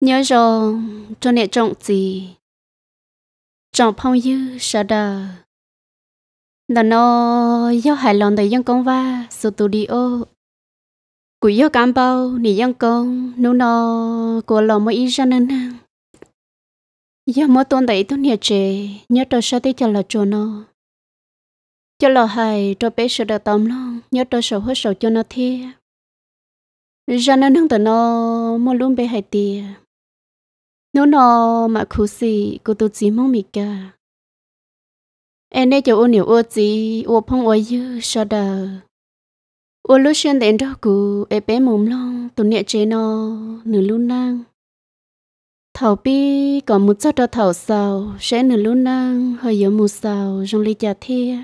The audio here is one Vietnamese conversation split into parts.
nhớ rồi cho nè trọng gì trọng phong dư sợ đờ đó nó do hài lòng tới dân công va studio cú yêu cam bao nè dân công nô nó của lòng mới ít ra nên năng do mỗi tuần đấy tôi nè trẻ nhớ tôi sợ tới cho là chỗ nó cho là hài cho bé sợ được tâm lòng nhớ tôi sợ hết sợ cho nó thiệt ra nên năng tụi nó mua luôn bé hài tiền nếu nó mà khu gì cô tôi chỉ mong mì cả em đây cho ô nhiều ô gì ô phong ô dư sao đờ ô lúc xuyên đến đó cụ em bé mồm long tụi nhẹ chế nó nửa lúc nang thảo bi còn một chút cho thảo sau sẽ nửa lúc nang hơi yếu một sau trong ly trà thia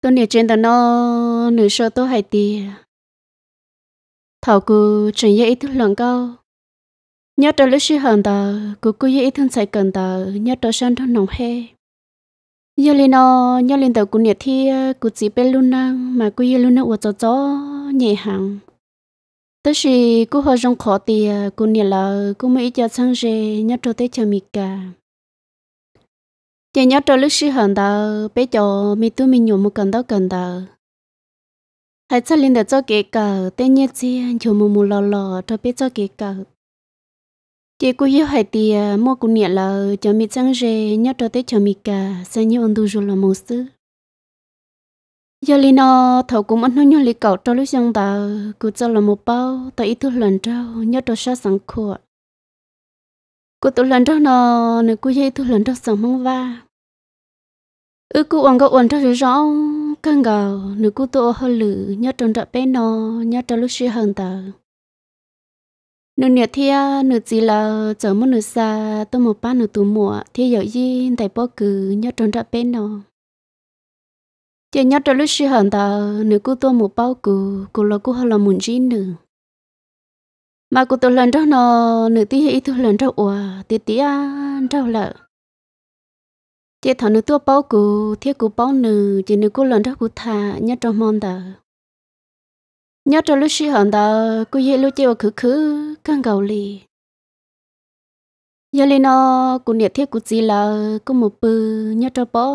tôi nhẹ trên tao nó nửa sơ tôi hay tia thảo cụ chẳng dễ ít thức lần câu nhớ trở lúc xí hờn tờ cứ cứ ý thân sai cần tờ nhớ trở sân thân nồng he nhớ lên nó nhớ lên tờ cũng nhiệt thi cứ chỉ bên luôn năng mà cứ yêu luôn năng uất cho cho nhẹ hàng tức là cứ hơi trong khó thì cứ nhiệt là cứ mấy giờ sang về nhớ trở tới chờ mì cả chỉ nhớ trở lúc xí hờn tờ bây giờ mi tu mi nhổ một cần tao cần tờ hãy chắc lên để cho kể cả tên nhớ chi nhiều mù mù lò lò cho biết cho kể cả chị cô yêu hay thì à, mua cũng nhẹ là cho mi chẳng rề nhớ cho tới cho mi cả sao như ông tu là một sư giờ li nó thầu cũng ăn nói nhớ li cậu cho lúc xong ta cứ cho là một bao tại ít thứ lần trao nhớ cho sa sáng khổ cô tu lần trao nó nếu cô dây thứ lần trao sáng mong va ư cô uống gạo uống cho rồi rõ căng gạo nếu cô tu hơi lử nhớ tròn trọ bé nó nhớ cho lúc xưa hơn ta nụ nhiệt thì nụ gì là chở một nụ xa tôi một ba nửa tù mùa thì giờ gì tại bố cứ nhớ trốn ra bên đó chỉ nhớ trốn lúc sinh hẳn ta nụ cô tôi một bao cứ cô là cô là muốn gì nữa mà cô tôi lần đó nó nửa tí hãy tôi lần đó ủa tí tí à đâu lợ chỉ thằng nửa tôi bao cứ thiết cô bao nửa chỉ nửa cô lần đó cô thà nhớ trong mòn ta nhớ cho lúc xí hòn đó cô ye lúc chơi khứ khứ căng gầu lì giờ lì nó cũng nhiệt thiết cũng gì là cũng một bự nhớ cho bó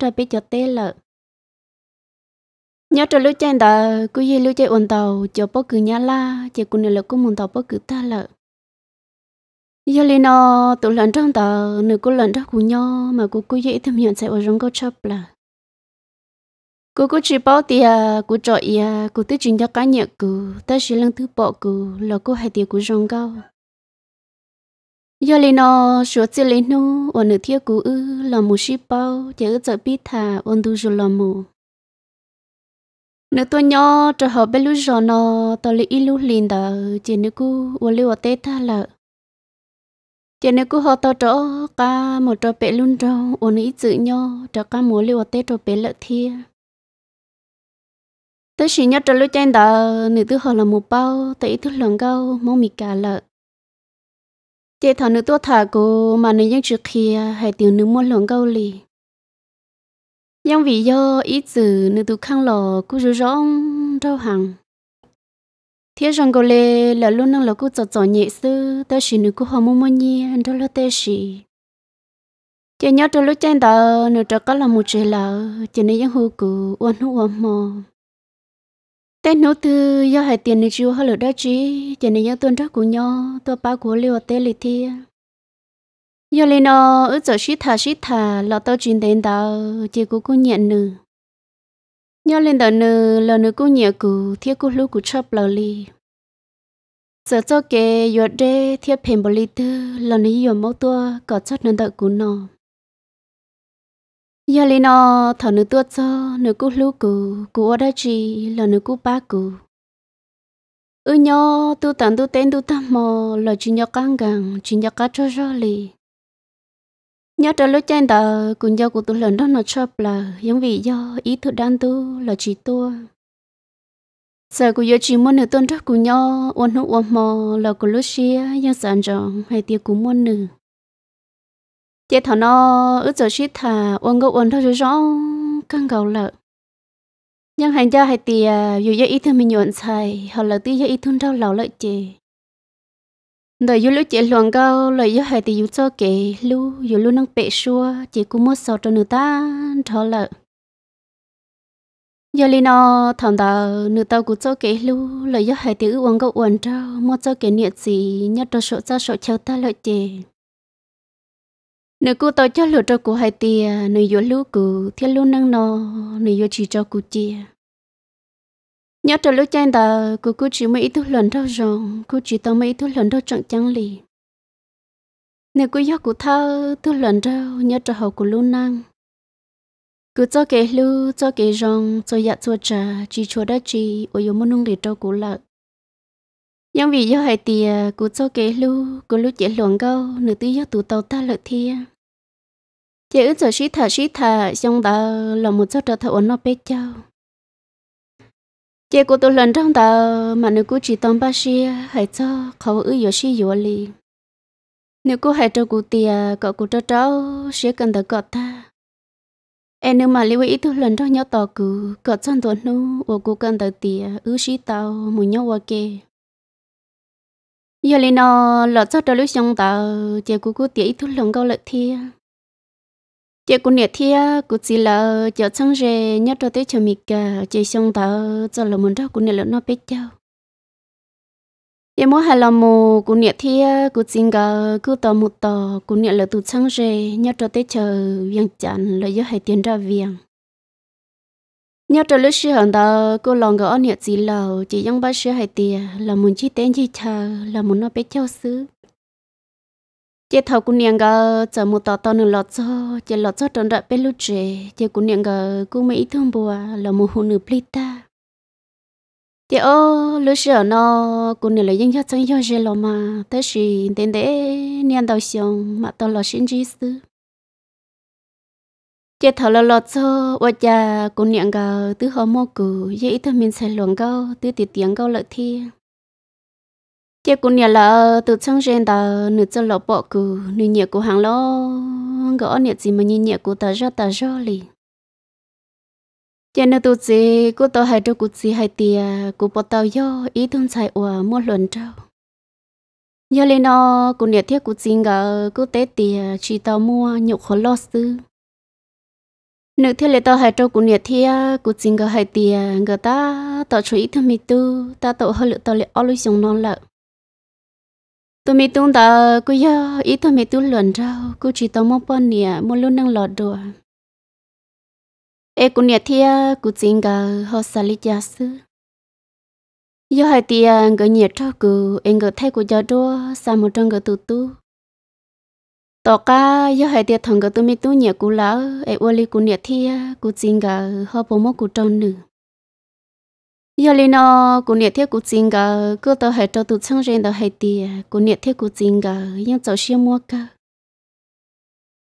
ra biết cho tê lợ nhớ cho lúc chơi đó cô ye lúc chơi ổn tàu cho bó cứ nhà la chỉ cô cũng là cũng muốn tàu bó cứ ta lợ giờ lì nó tụ lần trong tàu nửa cô lần trong cô nhau mà cô cứ dễ thêm nhận sẽ ở trong câu chấp là cô cứ chỉ bảo à, cô cho à, cô tự chính cho cá nhân cô ta chỉ lần thứ bỏ cô là cô hay tiền cô rong cao giờ lên nó số tiền lên nó ôn được thiếu cô ư là một ship bao giờ giờ biết thà ôn du rồi là một nếu tôi nhỏ cho họ biết lúc rồi nó tôi lấy ít lúc liền đó chỉ nếu cô ôn lưu ở tết thà. là chỉ nếu cô họ tôi cho cả một trò bé luôn rồi ôn ít chữ nhỏ cho cả một lưu ở tết trò bé lợ thiệt tôi chỉ nhớ trong lúc trên đó nữ tư họ là một bao tại thứ lần câu mong mì cả lợ chị thằng nữ tua thả cô mà nữ nhân trước kia hay tiểu nữ mua lần câu lì nhưng vì do ít giờ nữ tư khăng lò cứ rủ rõ rau hàng thế rằng cô lê là luôn năng là cô chọn chọn nhẹ sư tôi chỉ nữ cô họ mua mua nhi đó là tê chỉ chị nhớ trong lúc trên đó nữ trọ có là một trời lợ chị nữ nhân hồ cô uốn hú uốn mò tên nấu từ do hai tiền này chịu hơi lửa đó trí, tiền này nhau tuân trắc của nhau tôi bao của liều tê lì thi Giờ lên nó ở chỗ shít thà shít thà lọ tao chuyển đến đó chỉ của cô nhận nữ do lên đó nữ lọ nữ cô nhận cụ thiết cô lúc cụ chấp lọ li giờ cho kê yo đây thiết phèn bò li tư lọ nữ yo mẫu tua có chất nên đợi cụ nó giờ lên nó thở nữ tua cho nữ cú lú cú cú ở đây chỉ là nửa cú ba cú ư ừ, nhớ tu tận tu tên tu tâm mò là chỉ nhớ căng gàng chỉ nhớ cá cho rõ lì nhớ trở lúc trên tờ cùng do của tôi lần đó nó cho là những vị do ý thức đang tu là chỉ tua sợ của giờ chỉ muốn nửa tuân rất cùng nhau uốn hữu uốn mò là của lúc xia những sản trọng hay tiệc của muốn nửa chế thọ nó ước giờ shit thà uống gấu uống thôi rồi rõ căng gấu lợ nhưng hành gia hay tìa dù do ít thương mình nhuận xài họ là tí do ít thương đau lão lợi chế đời dù lúc chế loạn gấu lợi do hay tìa dù cho kể lu dù lu năng bệ xua chỉ cũng mua sò cho người ta thọ lợ giờ lên nó thằng ta người ta cũng cho kể lu lợi do hay tìa uống gấu uống trâu mua cho kể niệm gì nhất cho sợ cho sợ chéo ta lợi chế nếu cô tao cho lựa cho cô hai tia nếu vô lũ cô thiên lũ nâng nó nếu vô chỉ cho cô chia nhớ cho lũ chen ta cô cô chỉ mấy thứ lần đâu rồi cô chỉ tao mấy thứ lần đâu chẳng chẳng lì nếu cô nhớ cô thao thứ lần đâu nhớ cho hậu cô lũ năng cứ cho cái lũ cho cái rong cho dạ cho trà chỉ cho đã chỉ ôi yêu muốn nung để cho cô lợi nhưng vì do hai tia ờ, cú cho kế lu cú lu chỉ luận câu nửa tư do tụ tàu ta lợi thi chỉ ước cho sĩ thả sĩ thả trong đó là một số trở thợ ổn nó bê châu chỉ cú tụ lần trong đó mà nửa cú chỉ tông ba sĩ hãy cho khẩu ước yo sĩ yo li nếu cú hai cho cú tia ờ, cậu cú cho cháu sẽ cần được cậu ta em nếu mà lưu ý tụ lần trong nhau tàu cú cậu chọn tuần nu ở cú cần được tia ước sĩ tàu một nhau ok giờ lên nó ờ, lọt cho trời lối sông tàu, chị cũng cứ tiếc thuốc lồng câu lợi thi, chị cũng nhiệt thi, cũng chỉ là chợ sang rề nhớ cho tới chờ mì cả chị sông tàu cho là muốn cho cũng nhiệt lỡ nó biết cháu giờ mỗi hai lòng mù cũng nhiệt thi, cũng chỉ cả cứ tò một tò cũng nhiệt lỡ tụt sang rề nhớ cho tới chờ viên chặn lỡ giờ hai tiền ra vieng nhớ trở lúc xưa hàng đó cô lòng gõ nhẹ gì lầu chỉ dòng ba xưa hai tiền là muốn chi tên chi chờ là muốn nó bé cháu xứ chị thầu cô niệm gờ chờ một tọt to nửa lọt cho chị lọt cho tròn đợi bé lúc trẻ chị cô niệm gờ cô mấy thương bùa là một hồn nửa plita chị ô lúc xưa nó cô niệm là dân cho chân cho chị lò mà tới gì tên để niệm đầu xong mà tao là sinh chi xứ chị thở lo lo cho và cha cô niệm gà tứ họ mô cử dễ thôi mình sẽ luận gâu tứ tỷ tiếng gâu lợi thi chị cô niệm là từ sáng gen ta nửa cho lọ bọ cử nửa nhẹ của hàng lo gõ nhẹ gì mà nhìn nhẹ của ta ra ta ra lì chị nửa tụ chị cô tao hai đôi cô chị hai tia cô bỏ tao yo ý thun xài ủa mua luận trâu giờ lên nó cô niệm thiết cô chị gà cô té tia chỉ tao mua nhục khó lo sư nếu thế là tao hay trâu của nhiệt thì à, của chính người hay tiền à, người ta tao chú ý thương mi tu ta tổ hơi lựa tao lại ở lối dùng non lợ tụi mi tu ta cứ giờ ý thương mi tu luận rau cứ chỉ tao mong bọn nè à, muốn luôn năng lọt đùa ê của nhiệt thì của chính người họ xả lý gia sư giờ hay tiền người nhiệt trâu cứ em người thay của giờ đua sao một trong người tu tu tỏ cả do hai tiệt thằng cái tôi mới tu nhẹ cú lá ai uo li cú nhẹ thi cú chín cả họ bố mốt cú tròn nữa do li nó cú nhẹ thi cú chín cả cứ tao hai cho tụi chăng rèn tao hai tiệt cú nhẹ thi cú chín cả nhưng cháu xem mua cả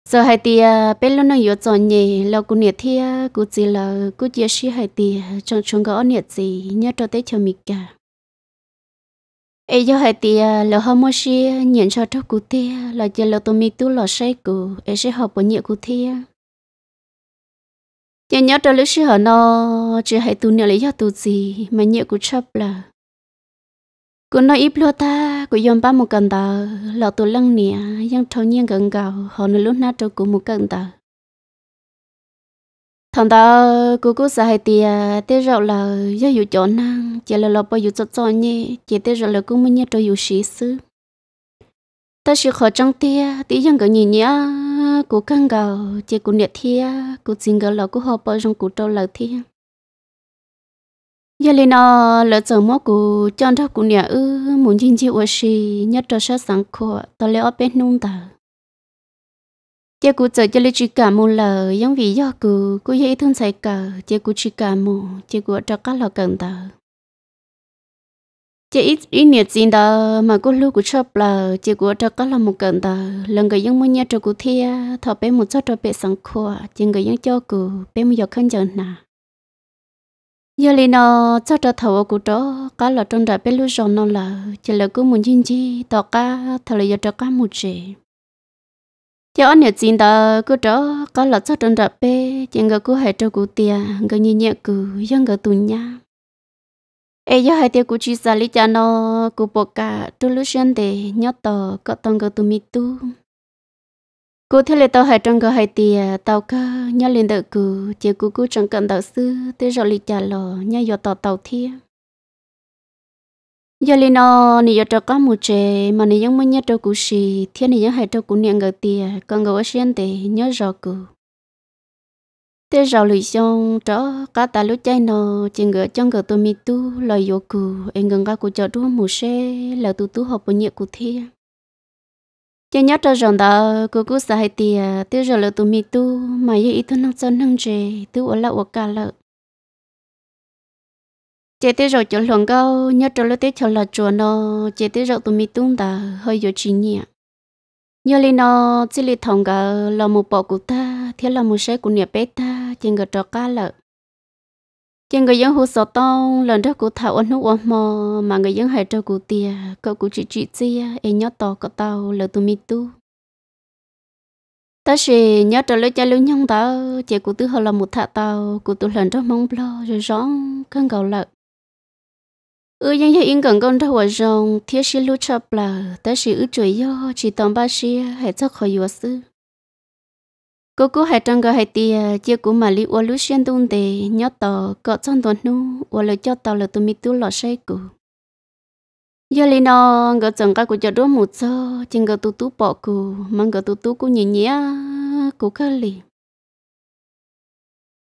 giờ hai tiệt bé lúc nó yếu chọn nhẹ là cú nhẹ thi cú chín là cú chia sẻ hai tiệt trong trong cái nhẹ gì nhớ cho tới cho mình cả ấy giờ hai thì là họ mua xe à, nhận cho trâu cụ thi là giờ lỡ tôi mi tu lỡ say cụ ấy sẽ học bao nhiêu cụ thi à. nhớ nhớ cho lúc xưa họ nó chỉ hay tu nhiều lấy do tu gì mà nhiều cụ chấp là cụ nói ít lo ta cụ dùng ba một cần tờ lỡ tôi lăng nè nhưng thâu nhiên gần gào họ nói lúc nát cho cụ một cần tờ thằng ta cú cú sa hay thì à, tết rậu là do dù chỗ năng chỉ là lọp bao dù cho cho nhé chỉ tết rậu là cú mới nhớ cho dù sĩ sư ta chỉ khó trong tia tí dân cái nhìn nhá cú căng gạo chỉ cú nhiệt thia cú xin gạo là cú họp bao trong cú trâu là thia giờ lên nó lỡ chờ mốt cú chọn ra cú nhiệt ư muốn chinh chịu ở sĩ nhất cho sát sáng khổ tao lẽ ở bên nung ta chị cụ chơi cho lịch chỉ cả một lờ giống vì do cụ cụ dễ thương sai cờ chị cụ chỉ cả một chị cụ cho các lò cần tờ chị ít ít nhiệt gì đó mà cô lưu của chập là chị của cho các là một cần đó lần người dân mua nhà cho cụ thia thọ bé một chút cho bé sáng khua chị người dân cho cụ bé một giờ không giờ nà giờ lên nó cho cho thầu của đó cá là trong đời bé lưu rồi nó là chị là cứ muốn chinh chi tỏ cá thầu là giờ cho cá một chị cho anh nhiều chuyện đó cứ đó có là cho trong đập bê chuyện người cứ hệ cho cô tiền người nhìn nhẹ cứ dân người tù nhà ai giờ hai tiêu cụ chỉ xả lý cho nó cô bỏ cả tu lúc xuyên để nhớ tờ có tông người tù mi tu cô thấy là tao hai trong người hai tiền tao cơ nhớ lên đợi cụ chỉ cụ cụ chẳng cần đạo sư tới rồi lý cho lò nhớ giờ tao tao thiêng giờ lên nó nị giờ có một chế mà nị giống mới nhớ trâu cũ xì thiên nị giống hai trâu cũ niệm gờ tìa còn gờ xuyên thì nhớ rõ cử thế rõ lì xong trở cả ta lúc chạy nó chừng gờ trong gờ tôi mi tu lời vô cử anh gần cả cụ chợ đua một xe là tu tu học bộ nhiệm cụ thiên chỉ nhớ trâu rằng đó cụ cụ sai tìa thế rõ là tôi mi tu mà giờ ít thân năng chân năng chế tu ở lại ở cả lợi chế tế rồi chỗ lồng câu nhớ trở lúc tế chỗ là chùa nó chế tế rồi tụi mi tung ta hơi yếu chỉ nhỉ nhớ lên nó chỉ lên thòng gà là một bộ của ta thế là một sợi của nhà bé ta trên gờ trò cá lợ trên người dân hồ sơ tông lần đó của thảo ăn hút ăn mò mà người dân hay cho của tia cậu của chị chị tia em nhớ to cậu tao là tụi mi tu ta sẽ nhớ trở lại cha lưu nhung tao chị của tư họ là một thạ tao của tụi lần đó mong lo rồi rõ cơn gầu lợn ư, yên yên yên cần con thua ở rồng thiết sĩ lúc chập là ta sĩ ư chuối yo chỉ tóm ba sĩ hãy cho khỏi yo sư cô cô hãy trang gọi hãy tia chưa cú mà li ô lúc xuyên tung tề nhớ tờ cọ trong tuần nu ô lời cho tàu là tôi mi tu lọ say cũ giờ li nó ngỡ chồng các cụ cho đốt một giờ chừng ngỡ tu tu bỏ cù mang ngỡ tu tu cũng nhỉ nhỉ cú khơi liền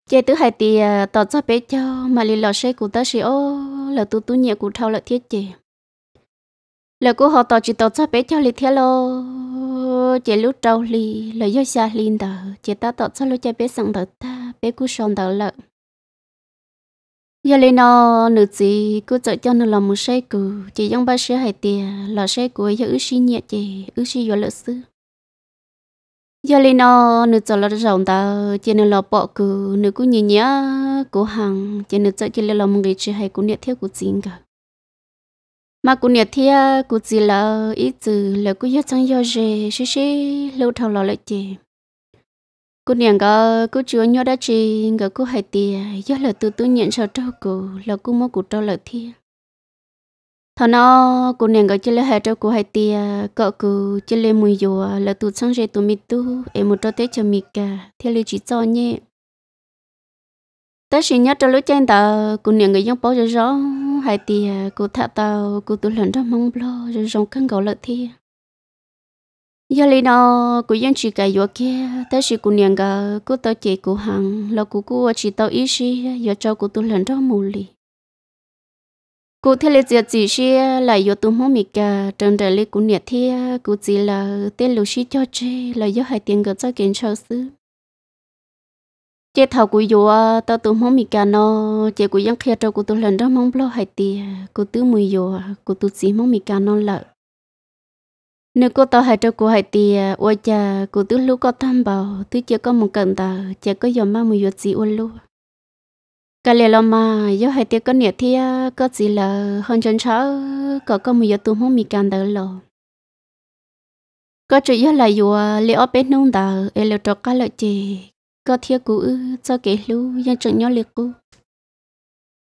chế tứ hai thì à, tỏ cho bé cho mà lì lò xe của ta sẽ ô là tu tu nhẹ của thao là thiết chế là cô họ tỏ chỉ tỏ cho bé cho lì thiết lo chế lúc trâu lì là do xa lì đờ chế ta tỏ cho lo cha bé sẵn đờ ta bé cú sòn đờ lợ giờ lì nó nữ gì cô chở cho nó làm một xe cũ chỉ dòng ba xe hai thì à, là xe của giờ ứ xí nhẹ chế ứ xí do lợ xứ giờ lên nó nữ cho là rộng ta chỉ nên là bỏ cứ nữ cũng nhìn nhá cố hàng chỉ nữ cho chỉ là làm người chỉ hay cũng nhiệt thiết cũng chính cả mà cũng nhiệt thiết cũng chỉ là ít từ là cũng nhất chẳng do gì xí xí lâu thầu là lại chị cũng niệm cả cũng chưa nhớ đã chị cả cũng hay tiền do là từ từ nhận sao trâu cụ là cũng muốn cụ trâu lại thiên thằng nó cô nàng gọi chơi hai trâu cô hai tia cậu cô chơi lên mùi dùa là tụt sang rể tụi mình tu em một trâu tết cho mì cả theo lưu chỉ cho nhé tết sinh nhật cho lúc trên tờ cô nàng người giống bó cho rõ hai tia cô thả tàu cô tụi lần đó mong lo rồi rong khăn gạo lợi thi giờ lấy nó cô dân chỉ cái dùa kia tết sinh cô nàng gà cô tao chị cô hàng là cô cô chỉ tao ý gì giờ cho cô tụi lần đó mù lì cụ thể là giờ chỉ xí à, là do tụm hôm mình cả à, trong trời lấy cụ nhiệt thi à, cụ chỉ là tên lưu sĩ cho chơi là do hai tiền gấp cho kiến cho sư chế thầu cụ vô tao tụm hôm mình cả nó chế cụ dân kia cho cụ tụm lần đó mong lo hai tiền cụ tứ mười vô cụ tụm chỉ mong mình cả nó lợ nếu cô tao hai cho cô hai tiền ôi cha cô tứ lúc có tham bảo tứ chưa có một cần tờ chả có dòng mang một giọt gì ôn luôn cái lẽ lo mà do hai tiếng có nhiệt thì à, có gì là hơn chân cháu có có một giờ tu mong mi càng đỡ lo có chuyện do là vừa lẽ ở bên nông đào em lựa chọn cái lợi chị có thiếu cũ cho kể lưu nhân chẳng nhớ liệt cũ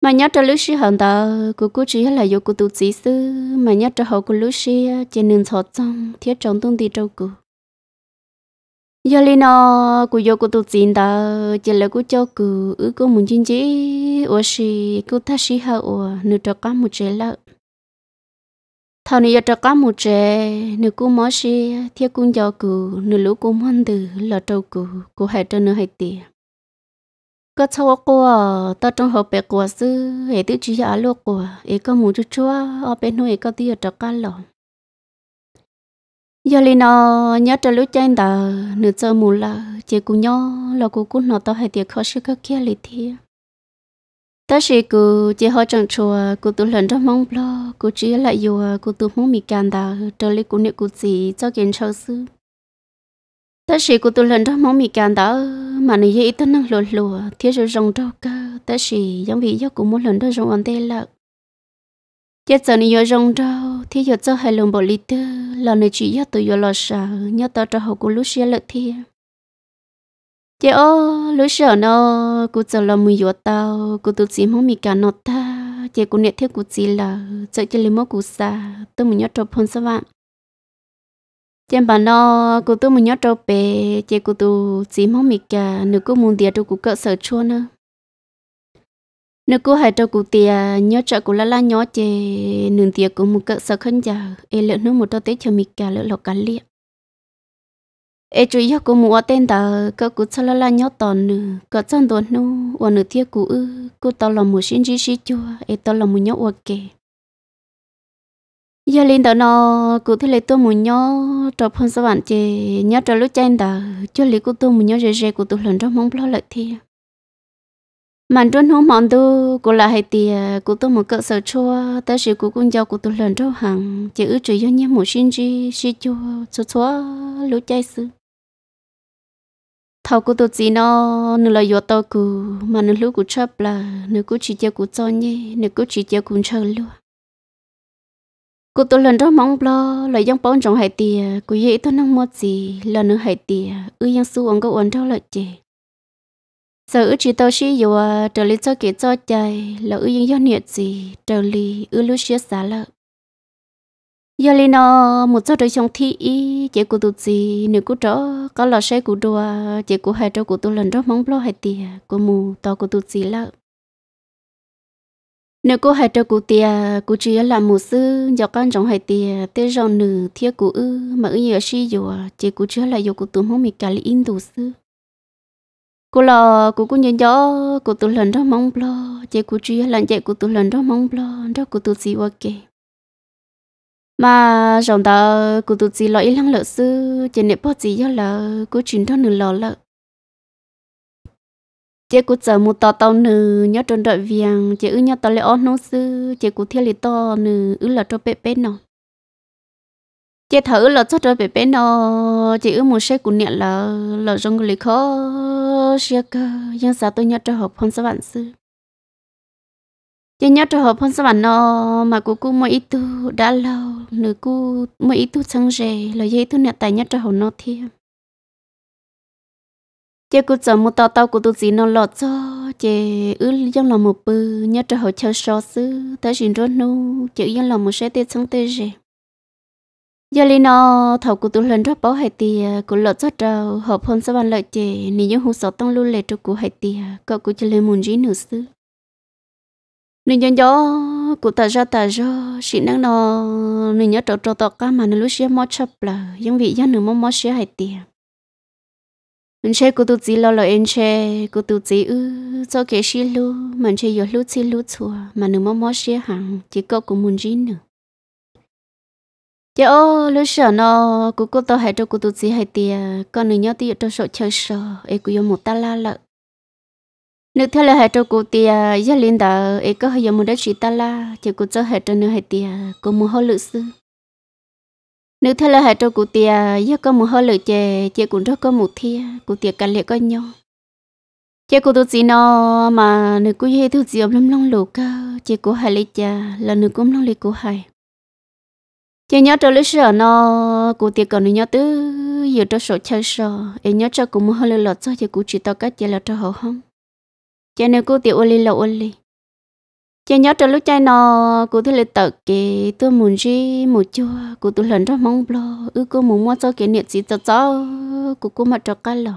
mà nhớ cho lưu xí hận đào của cô chỉ là do của tụi chị sư mà nhớ cho hậu của lưu xí trên nền sọt xong thiết chồng tung đi trâu cũ giờ lên nó cứ giờ cứ tụt tiền đó chỉ là cứ cho cứ ứ cứ muốn chính chỉ ở xí cứ thắt xí hở ở nửa cho cá một chế lợ thằng này giờ cho cá một chế nửa cứ mở xí theo cũng cho cứ nửa lũ cũng hăng từ là trâu cứ cứ hay cho nửa hay tiền có cháu của ta trong hộp bé của sư hệ tự chỉ ở lô của ấy có muốn chút chúa ở bên nuôi có tiêu cho cá lỏng giờ lên nó nhớ trở lúc trên tờ nửa giờ mù là chỉ cú nhó là cú cút nó tao hay tiệc khó sự các kia lì thi ta sĩ cú chỉ họ chẳng chùa cú tụ lần trong mong lo cú chỉ lại vừa cú tụ mong mì can tờ trở lại cú niệm cú gì cho kiến sâu sư ta sĩ cú tụ lần trong mong mì can tờ mà nãy giờ ít năng lùa lùa thiếu rồi rong trâu cơ ta sĩ giống vị do cú muốn lần đó rong ăn tê lạc chết giờ này rong đâu thì giờ cho hai lồng bò lì tư lò này chỉ giờ tôi giờ lò sợ nhớ tao cho hậu của lúc xưa lợt thi chị ô lúc xưa nó cụ giờ là mười giờ tao cụ tụt chỉ mong mì cả nó ta chị cũng nẹt theo cụ chỉ là chạy cho lấy mốc cụ xa tôi muốn nhớ trộm phong sao bạn trên bàn nó cụ tôi muốn nhớ trộm bè chị cũng tụt chỉ mong mì cả nửa cụ muốn tiệt cho cũng cỡ sở chua nữa nếu cô hai cho cụ tia nhớ trợ cụ la la nhớ chè nương tia cũng một cỡ sợ khăn giờ e lợn nước một tao tết cho mì cả lợn lọc cả liệt e chú ý cô mua tên tờ cỡ cụ sao la la nhớ tòn nửa cỡ chân đồn nô và nửa tia cụ ư cô tao là một sinh chi sĩ chưa e tao là một nhớ ok giờ lên tao nó cụ thấy lấy tôi một nhớ cho phong sao bạn chè nhớ trò lúc chen tờ cho lấy cụ tôi một nhớ rề rề cụ tôi lần trong mong lo lợi thiệt mình trốn hông mòn tu cũng là hay thì cũng tôi một cỡ sợ chua ta sẽ cũng cũng giao cô tôi lần đâu hàng chỉ ước chỉ cho nhau một sinh gì, xí chua chua chua lũ chay sư thầu cô tôi chỉ nó nửa là do tao cô mà nửa lũ cũng chấp là nửa cũng chỉ cho cũng cho nhé nửa cũng chỉ cho cũng chơi luôn cô tôi lần đó mong lo lại giống bóng trong hay thì cô dễ tôi năng mua gì lần nữa hay thì ư yang su ông có ổn đâu lại chị giờ ư chỉ tao xí dù à trở lên cho kỹ cho chạy là ưu yên do nhiệt gì trở lì ưu lúc xí xả lợ giờ lên nó một chỗ đời trong thi ý chạy của tụt gì nếu của trở có lò xe của đùa chạy của hai chỗ của tôi lần đó mong lo hai tìa của mù to của tụt gì lợ nếu cô hai trâu của tìa cụ chỉ là một sư do con trong hai tìa tê rong nữ thiết của ư mà ưu nhớ si dùa chỉ cụ chưa là dùa cụ tụm không mì cả lý in đủ sư cô là cô cũng nhớ nhớ cô tụt lần đó mong bờ, chạy cô chưa lần chạy cô tụt lần đó mong bờ, đó cô tụt gì ok mà rồng ta cô tụt gì lo ý lắng lợ sư chạy nẹp bao gì do là cô chuyển đó nửa lò lợ chạy cô chờ một tò tàu nửa nhớ trôn đợi viàng chạy ư nhớ tò lệ ón nấu sư chạy cô thiệt lệ tò nửa ư là cho bé bé nọ chị thử là cho rồi bé bé nó chị ước muốn sẽ cũng nhận là là rong người khó sẽ cơ nhưng sao tôi nhớ cho hợp hơn sao bạn sư chị nhớ cho hợp hơn sao bạn nó mà cô cô mới ít tu đã lâu nữ cô mới ít tu sang rề là dây tu nhận tài nhớ cho hợp nó thêm chị cô chờ một tàu tao của tôi gì nó lọt cho chị ước dân là một bự nhớ cho hợp chơi so sư thấy gì rồi nu chị dân là một sẽ tê sang tê rề giờ lên nó thầu của tôi lần rất bảo hay thì à, của lợt rất trâu hợp hơn sao bạn lợi chị nếu như hú sáu tăng lưu lệ cho của hay thì à, cậu của chỉ lên muốn gì nữa chứ nếu như gió của ta ra ta ra chỉ năng nó nếu nhớ trâu trâu tọt cá mà nó lúc xưa mót chập là những vị dân nữa mót mót xưa hay thì mình à. chơi của tôi chỉ lo lo anh chơi của tôi chỉ ư cho cái xí lu mình chơi giờ lu xí lu chùa mà nữa mót mót xưa hàng chỉ cậu của muốn gì nữa giờ lúc sợ nó cô cô tao hay cho cô tụt gì hay tiề con nữ nhau tiề cho sợ chơi sợ ấy cô yêu một ta la lợ nữ theo là hay cho cô tiề giờ lên đó ấy có hay yêu một đứa chị ta la chỉ cô cho hay cho nữ hay tiề cô muốn hôn lự sư nữ theo là hay cho cô tiề giờ dạ, có một hôn lự chè chè cũng rất có một thia cô tiề cả lệ có nhau chè cô tụt gì nó mà nữ cô hay tụt gì ông lâm long lụ cơ chè cô hay lê chà là nữ cũng long lấy cô hay chị nhớ cho lúc sợ nó cụ tiệc còn nhớ tứ giờ cho sổ chơi sợ em nhớ cho cũng hơi lọt cho chị cụ chỉ tao cách chị là cho họ không chị nếu cụ tiệc oli là oli chị nhớ cho lúc chơi nó cụ thấy là tự kì tôi muốn gì một chua cụ tôi lần rất mong bờ, ư cô muốn mua cho cái niệm gì cho cháu cụ cô mà cho cái lọ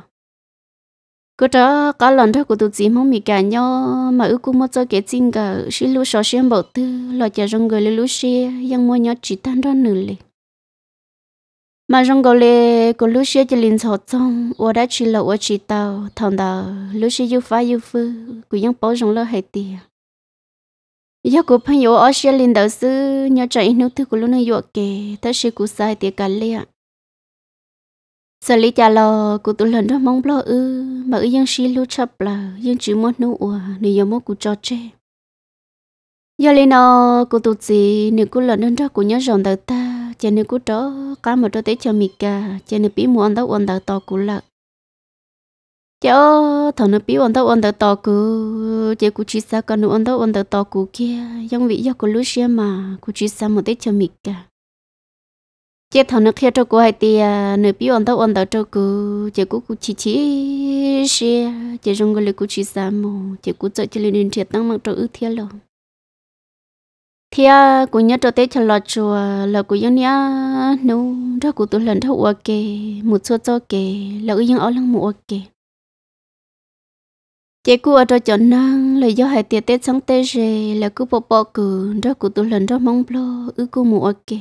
cô đó có lần thôi của tôi chỉ mong mình cả nhau mà ước cũng mất cho cái chinh cả xí lú sò xem bảo tư lo chờ rong người lú xe nhưng mua nhau chỉ tan đó nửa lì mà rong gọi lì của lú xe chỉ linh sò trong ở đã chỉ là ở chỉ tàu thằng đào lú xe yêu phá yêu phư của yang bảo rong lo hay tiền giờ của 朋友 ở xe linh đạo sư nhau chạy nước thứ của lú này yêu kì ta sẽ của sai tiền cả liền sở lý trả lo của tôi lần đó mong lo ư mà ư dân xí lưu chập là dân chữ muốn nụ ủa nì giờ mốt của cho chê do lý nó của tôi gì nếu cụ lần đơn đó của nhớ rộng đời ta chè nì cụ đó cá mà đó tới cho mì cả chè nì bí muốn đó uốn đời to của lợ chè thằng nó bí uốn đó uốn đời to của chè cụ chỉ sa con nụ uốn đó uốn đời to của kia giống vị do của lúc xưa mà cụ chỉ sa một tới cho mì cả chế thằng nó kia cho cô hay thì à, nửa bi ổn tao ổn tao cho cô chế cô cô chỉ chỉ xe chế rong cái cô chỉ sao mồ chế cô chơi chỉ lên thiệt tăng mặc cho ư thiệt lo thì cô nhớ cho tết cho lo chùa là cô nhớ nhá nô ra cô tôi lần thâu ok một số cho kề là ư những áo lăng mùa kề chế cô ở cho cho năng là do hai tiệt tết sáng tết rồi là cô bỏ bỏ cử ra cô tôi lần ra mong lo ư cô mùa kề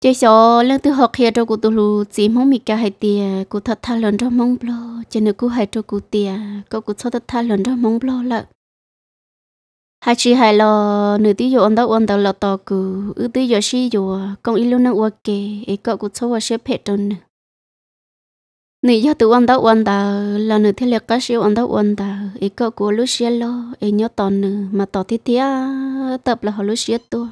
chế số lần thứ học kia cho cụ tu lù chỉ mong mình cả hai tiền cụ thật tha lần cho mong blo cho nên cụ hai cho cụ tiền có cụ cho thật tha lần cho mong blo lợ hai chị hai lo nửa tí giờ ăn đâu ăn đâu là to cụ ư tí giờ xí giờ con ít luôn nó ok ấy có cụ cho qua xếp hết rồi nửa giờ tự ăn đâu ăn đâu là nửa thế là cái xíu ăn đâu ăn đâu ấy có cụ lúc xí lo ấy nhớ to nữa mà to thế thế tập là họ lúc xí tua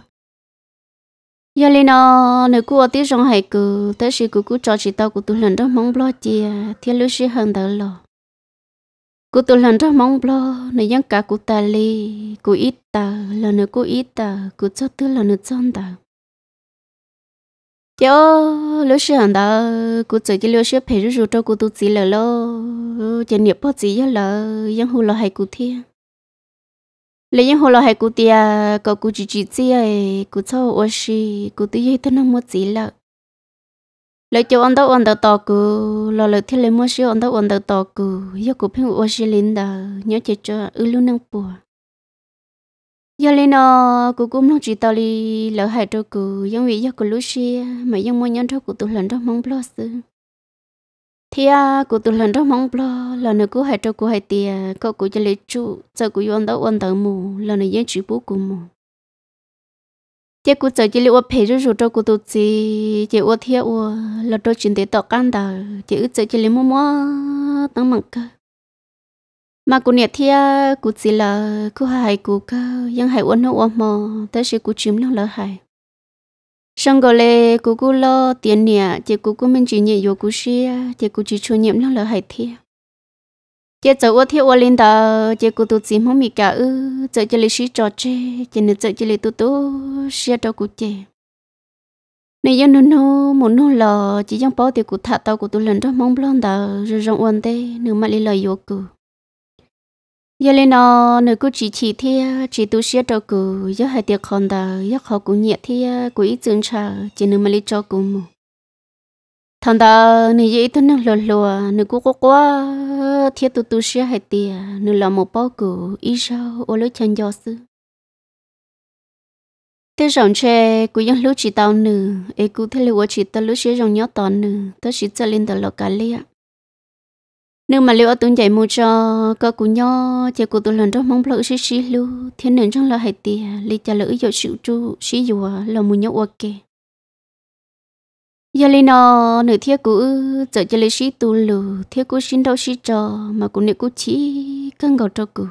giờ lên nó nếu cô ở tiếng rong hay cứ tới sự cô cứ cho chị tao cô tôi lần đó mong lo chị thì lúc sẽ hơn đỡ lo cô tôi lần đó mong lo nếu dân cả cô ta li cô ít ta là nếu cô ít ta cô cho tôi là nếu chọn ta giờ lúc sẽ hơn đỡ cô chỉ chỉ lúc sẽ phải rủ cho cô tôi chỉ là lo chỉ niệm bao chỉ giờ là dân hồ là hay cô thiên lấy những hồ lò hay cụ tia có cụ chỉ chỉ tia cụ cho ô xì cụ tia hay thân không mất gì lợ lấy chỗ ăn đâu ăn đâu tò cụ lò lợ thiết lấy mua xí ăn đâu ăn đâu tò cụ giờ cụ phim ô xì lên đó nhớ chỉ cho ư lưu năng bùa giờ lên nó cụ cũng không chỉ tao đi lỡ hại cho cụ giống vì giờ cụ lúc xí mà giống mua nhân cho cụ tụ lần cho mong blog thì à cụ tụi lần đó mong lo lần này cụ hay cho cụ hay tiền cậu cụ cho lấy chú giờ cụ yon đó ôn tờ mù lần này dân chỉ bố cụ mù chỉ cụ giờ chỉ lấy ô phê rồi cho cụ tụi chỉ chỉ ô thiệt ô lần đó chuyện để tao can đó chỉ giờ chỉ lấy mua mua tăng mặn cơ mà cụ nhiệt thiệt cụ chỉ là cụ hay cụ cơ nhưng hay ôn nó ôn mò tới sự cụ chìm nó lỡ hay xong gọi là cô cô lo tiền nè chỉ cô cô mình chỉ nhẹ vô cú xí chỉ cô chỉ chủ nhiệm nó là hay thiệt chỉ cháu ở thiệt ở lên đó chỉ cô tôi xí mong mì cả ư chỗ chỉ lấy xí trò chê chỉ nên chỗ chỉ lấy tụt tụt xí trò cú chê này dân nó nó muốn nó lò chỉ dân bảo thì cô thà tao cô tôi lần đó mong blond đó rồi rong uốn tê nửa mặt lấy lời vô cú giờ lên nó nữ cứ chỉ chỉ thì chỉ ờ, tu sửa cho cụ giờ hai tiệc còn đó giờ họ cũng nhiệt thì cụ ít chân chờ chỉ nữ mà lấy cho cụ mù thằng đó nữ dễ tu nữ lừa lừa nữ cứ quá quá ờ, thiết tu tu sửa hai tiệc nữ làm một bao cụ ít sao ô lối chân gió sư thế rộng che cụ dân lúa chỉ tao nữ ấy cụ thế lúa chỉ tao lúa sửa rộng nhỏ to nữ tao chỉ cho lên tao lọ cá lia nếu mà liệu tuấn chạy mua cho có cú nho chỉ cú tôi lần đó mong lỡ xí xí lu thiên nên trong là hay tiền li trả lỡ dụ sự chu xí dụ là mua nhau ok giờ li nó nửa thiết cú chở cho li xí tu lù thiết cú xin đâu xí cho mà cũng nửa cú chỉ cân gạo cho cũ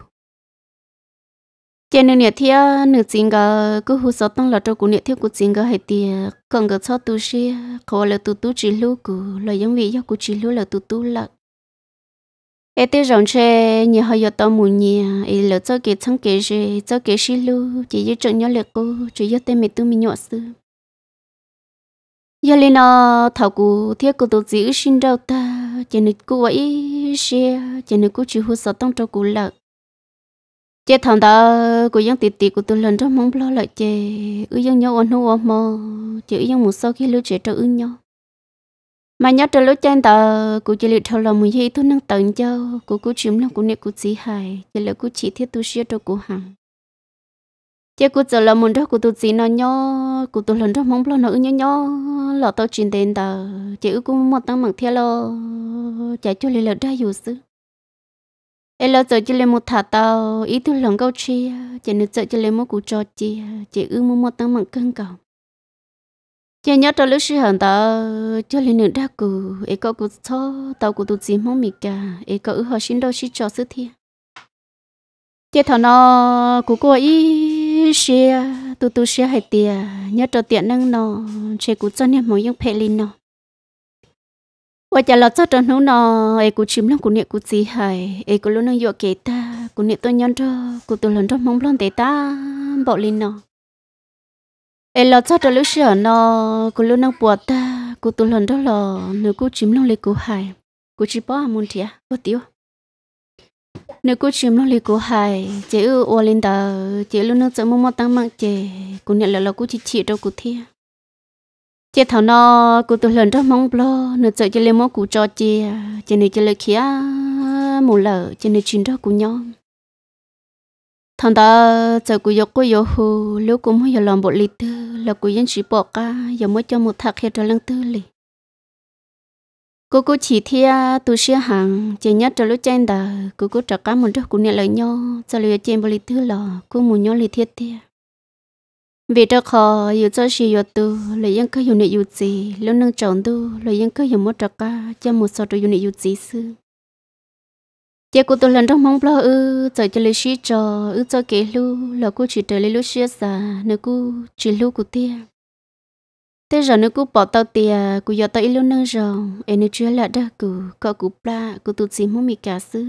chỉ nửa nửa thiết nửa chính gà cú hú sáu tăng là cho cú nửa thiết cú chính gà hay tiền cân gạo cho tu xí khó là tu tu chỉ lu cũ là giống vì do cú chỉ lu là tu tu lạc ê tiêu rộng xe nhà hơi giờ tao muốn nhà ê lỡ cho cái thằng cái gì cho cái xí lu chỉ giữ trận nhau lực cô chỉ giữ tên mẹ tôi mình nhọ sư giờ lên nó ờ, thảo cụ thiết cụ tổ giữ xin đâu ta chỉ nữ cụ ấy xe chỉ nữ cụ chỉ hút sợ tông cho cụ lợ chế thằng đó cụ dân tì tì cụ tôi lần trong mong lo lại chế ư dân nhau ăn hô ôm mò chế ư dân một sau khi lưu chế cho ư nhau mà nhớ trở lúc trên tờ cụ chỉ liệu thâu lòng mùi hi tu năng tận cho cụ cụ chiếm năng cụ niệm cụ chỉ hài chỉ là cụ chỉ thiết tu sửa cho cụ hàng chỉ cụ trở lòng muốn đó cụ tu chỉ nó nhó cụ tu lần đó mong lo nữ nhó nhó lọ tao truyền tiền tờ chỉ ước cũng một tăng mạng theo lo chả cho lì lợt ra dù sư em lo sợ chỉ lên một thả tao ý tu lòng câu chi chỉ nên sợ chỉ lên một cụ trò chia chỉ ư một tăng mạng cân cầu chị nhớ tôi lúc xưa hận tao cho lên nữa đã cù ấy có cù thó tao cù tụt gì mong mình cả ấy có ước họ sinh đâu sinh cho sức thiệt chị thằng nó cù cô ý xe tụt tụt xe hai tiề nhớ cho tiền năng nó chị cù cho nên mỗi những phe linh nó và chả lọt cho tròn hú nó ấy cù chìm lắm cù niệm cù gì hay ấy cù luôn năng dọa kể ta cù niệm tôi nhớ cho cù tôi lần cho mong lon để ta bỏ linh nó ê lo cho đó lúc sửa nó cô lúc nó bùa ta cô tu lần đó là nếu cô chìm lòng lấy cô hài cô chỉ bỏ muốn thiệt cô tiêu nếu cô chìm lòng lấy cô hài chị ư ô lên tờ chị lúc nó chở mua mua tăng mạng chị cô nhận là là cô chỉ chỉ đâu cô thiệt chị thảo nó cô tu lần đó mong lo nếu chở chị lấy mua cô cho chị chị này chị lấy kia một lợ chị này chín đó cô nhau thằng ta chở cô យក cô yêu hồ lúc cũng không hiểu làm bộ lý tư là cô yên chỉ bỏ cả giờ mới cho một thạc hiệu cho lăng tư lì cô cô chỉ thi à tu sửa hàng chỉ nhớ cho lúc trên đà, cô cô trả cá một đứa cô nhẹ lời nhau cho lời trên bồi lì tư lò cô muốn nhau lì thiết thi. vì trở khó yêu cho sự yêu tư, lời yên cơ yêu niệm yêu gì lâu nâng chọn tu lời yên cơ yêu mất trả cá, cho một số trở yêu niệm yêu gì xưa giờ dạ, cô tôi lần trong mong lo ư trời cho lấy xí trò ư cho kế lưu là cô chỉ trời lấy lúc xí xa nếu cô chỉ lưu cô tia thế giờ nếu cô bỏ tao tia cô giờ tao ít lu nâng rồi em nếu chưa là đã cô có cô pla cô tụt xí muốn mì cả sư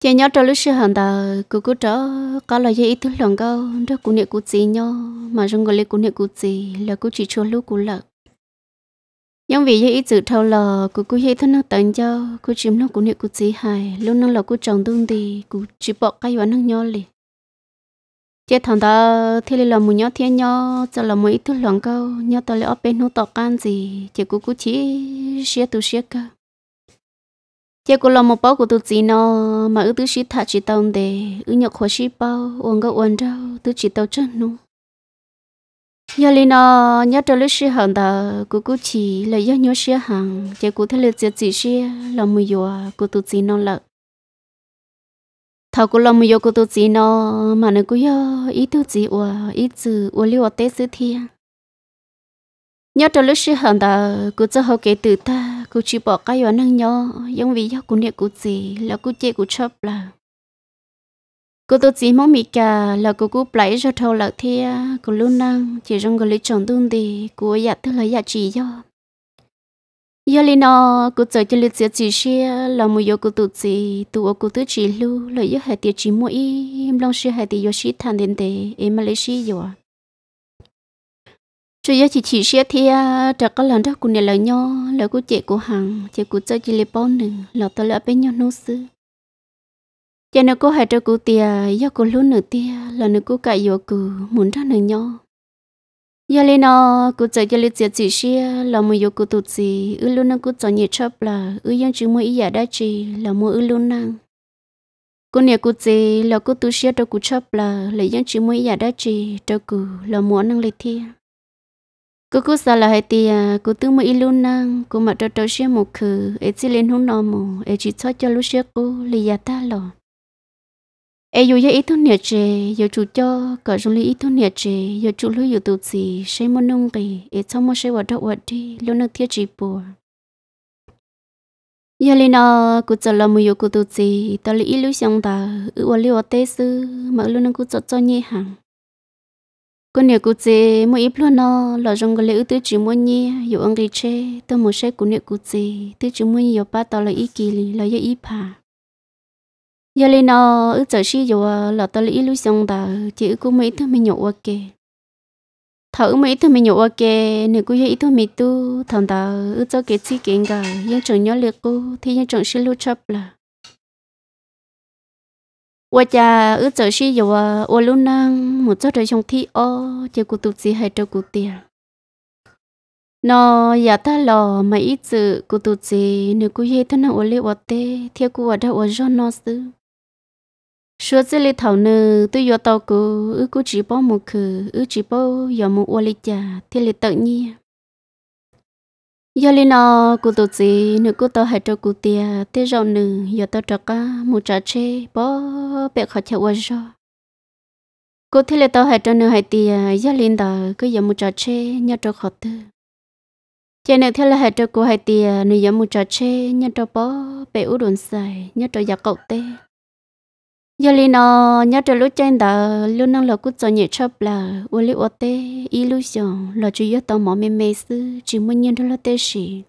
chị nhớ cho lúc xưa hàng đầu cô cô trở có lời gì ít thứ lần câu đó cô niệm cô chỉ nhớ mà trong người cô niệm cô chỉ là cô chỉ cho lưu cô lợt nhưng vì vậy chữ thâu lò của cô vậy thôi nó tận cho cô chìm nó cũng niệm cô chỉ hài luôn nó là cô chồng tương thì cô chỉ bỏ cái ván nước nhau liền chế thằng ta thì là một nhau thiên nhau cho là mấy thứ loạn câu nhau ta lại ở bên nó tỏ can gì chế cô cô chỉ xé tu xé cơ chế cô là một bao của tụi gì nó mà ở thứ xí thà chỉ tông để ở nhậu khó xí bao uống cái uống đâu tứ chỉ tao chân luôn nhớ lên nó nhớ trở lại sĩ hàng đó cô cô chỉ là nhớ nhớ sĩ hàng chỉ cô thấy là chỉ chỉ sĩ là mười giờ cô tu chỉ nó lợ thảo cô là mười giờ cô tu chỉ nó mà nó cô nhớ ít tu chỉ ủa ít chữ ủa liu tết sự thiên nhớ trở lại sĩ hàng đó cô cho họ kể từ ta cô chỉ bỏ cái vào năng nhớ giống vì nhớ cô niệm cô chỉ là cô chỉ cô chấp là cô tôi chỉ mong mì cả là cô cô lấy cho thâu là thế cô luôn năng chỉ trong cái lý chọn tuôn thì cô dạ tức lấy dạy chỉ cho giờ lên nó cô chơi cho lịch sử chỉ xe là một giờ cô tự chỉ tụ cô tự chỉ luôn là giờ hai tiệt chỉ mỗi em long xe hai tiệt giờ xí thành đến thế em mà lấy xí rồi à. cho giờ chỉ chỉ xe thì trả có lần đó cô này là nhau là cô chạy cô hàng chạy cô chơi chỉ lấy bao nừng là tôi là bên nhau nô sư cho nên cô hãy cho cô tia do cô luôn nửa tia là nửa cô cãi vô cô muốn ra nửa nhau giờ lên nó cô chạy giờ lên tiệt chỉ xia là một vô cô tụt gì ư luôn nó cô chọn nhiệt chấp là ư dân chúng mua ý giả đã chỉ là mua ư luôn năng cô nhà cô gì là cô tu xe cho cô chấp là lấy dân chúng mua ý giả đã chỉ cho cô là muốn năng lấy tia cô cô sợ là hai tia cô tư mua ý luôn năng cô mặc cho tao xia một khử ấy chỉ lên hôn nó mù ấy chỉ cho cho lúc xia cô lấy ta lò ai dù vậy ít thôi nhiệt chê giờ chủ cho cả chúng lý ít thôi nhiệt chê giờ chủ lưu yêu tụ gì xây một nông kỳ ít xong mà xây hoạt đất hoạt đi lâu nước thiết chỉ bùa giờ lên nó cứ chờ là mùi yêu cụ tụ gì tao lý lưu xong ta ư hoạt lưu hoạt tế sư mà lưu nước cứ cho cho nhẹ hàng con nhẹ cụ gì mùi ít luôn nó là trong cái lưu tứ chỉ muốn nhẹ yêu ăn cái chê tao muốn xây cụ nhẹ cụ gì tứ chỉ muốn nhiều ba tao là ít kỳ lý là yêu ít phà giờ lên nó ở giờ xí giờ là tôi lấy lúc xong ta chỉ có mấy thứ mình nhậu ok thở mấy thứ mình nhậu ok nếu cứ vậy thứ mình tu thằng ta ở giờ cái gì kiện cả nhưng chẳng nhớ liệt cô thì nhưng chẳng xí lúc chấp là qua cha ở giờ xí giờ ở lúc năng một chỗ trời trong thi ô chỉ có tụt gì hay cho cụ tiền nó giả ta lò mấy chữ sự cụ tụt gì nếu cứ vậy thế nào ở liệu ở tê theo cụ ở đâu ở gió nó xứ 说这里头呢，都要到个，我估计帮忙去，我只帮要么我里家，这里等你。giờ lên nó cụ tổ gì nữa cụ tổ hai trâu cụ tia tê rau nữ giờ tao trâu cá một trà chê bó bẹ khó chịu quá rồi cụ thế là tao hai trâu nữ hai tia giờ lên đó cứ giờ một trà chê nhớ trâu khó tư chè nữa thế là hai trâu cụ hai tia nữ giờ một trà chê nhớ trâu bó bẹ u đồn xài nhớ trâu giặc cậu tê giờ lên nó ờ, nhớ trở lúc trên đó lúc năng là cút cho nhẹ chớp là ô lê ô tê illusion là chủ yếu tao mỏ mềm mềm sư chỉ muốn nhận được là tê sĩ